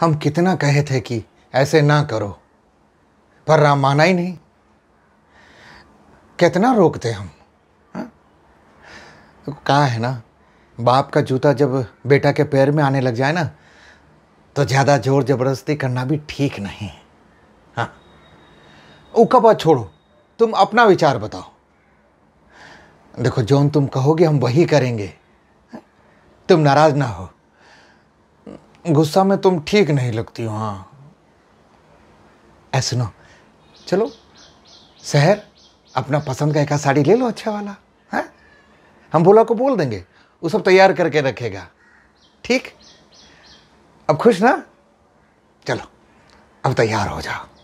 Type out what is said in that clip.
हम कितना कहे थे कि ऐसे ना करो पर राम माना ही नहीं कितना रोकते हम तो हाँ? कहा है ना बाप का जूता जब बेटा के पैर में आने लग जाए ना तो ज़्यादा जोर जबरदस्ती करना भी ठीक नहीं हाँ छोड़ो तुम अपना विचार बताओ देखो जोन तुम कहोगे हम वही करेंगे हाँ? तुम नाराज ना हो गुस्सा में तुम ठीक नहीं लगती हो हाँ ऐसे सुनो चलो शहर अपना पसंद का एक साड़ी ले लो अच्छा वाला है हाँ? हम भोला को बोल देंगे वो सब तैयार करके रखेगा ठीक अब खुश ना चलो अब तैयार हो जाओ